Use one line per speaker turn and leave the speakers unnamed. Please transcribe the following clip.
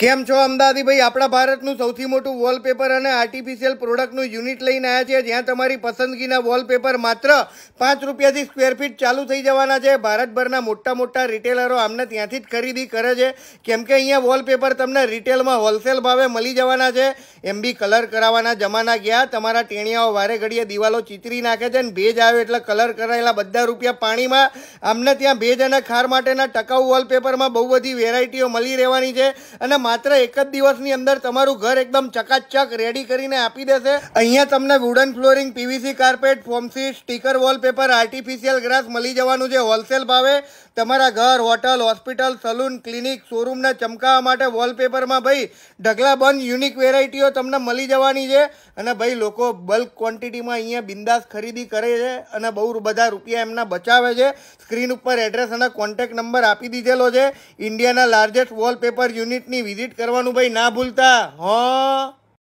કેમ છો અમદાવાદીભાઈ આપણા ભારતનું સૌથી મોટું વોલપેપર અને આર્ટિફિશિયલ પ્રોડક્ટનું યુનિટ લઈને આવ્યા છે જ્યાં તમારી પસંદગીના વોલપેપર માત્ર પાંચ રૂપિયાથી સ્ક્વેર ફીટ ચાલુ થઈ જવાના છે ભારતભરના મોટા મોટા રિટેલરો આમને ત્યાંથી જ ખરીદી કરે છે કેમ કે અહીંયા વોલપેપર તમને રિટેલમાં હોલસેલ ભાવે મળી જવાના છે એમ બી કલર કરાવવાના જમાના ગયા તમારા ટેણિયાઓ વારે ઘડીએ દિવાલો ચીતરી નાખે છે ને ભેજ આવ્યો એટલે કલર કરાયેલા બધા રૂપિયા પાણીમાં આમને ત્યાં ભેજ અને ખાર માટેના ટકાઉ વોલપેપરમાં બહુ બધી વેરાયટીઓ મળી રહેવાની છે અને માત્ર એક જ દિવસની અંદર તમારું ઘર એકદમ ચકાચક રેડી કરીને આપી દેશે અહીંયા તમને વુડન ફ્લોરિંગ પીવીસી કાર્પેટ ફોમસી સ્ટીકર વોલપેપર આર્ટિફિશિયલ ગ્રાસ મળી જવાનું છે હોલસેલ ભાવે તમારા ઘર હોટલ હોસ્પિટલ સલૂન ક્લિનિક શોરૂમને ચમકાવવા માટે વોલપેપરમાં ભાઈ ઢગલા બંધ યુનિક વેરાયટીઓ તમને મળી જવાની છે અને ભાઈ લોકો બલ્ક ક્વોન્ટિટીમાં અહીંયા બિંદાસ ખરીદી કરે છે અને બહુ બધા રૂપિયા એમના બચાવે છે સ્ક્રીન ઉપર એડ્રેસ અને કોન્ટેક નંબર આપી દીધેલો છે ઇન્ડિયાના લાર્જેસ્ટ વોલપેપર યુનિટની વિઝિટ કરવાનું ભાઈ ના ભૂલતા હં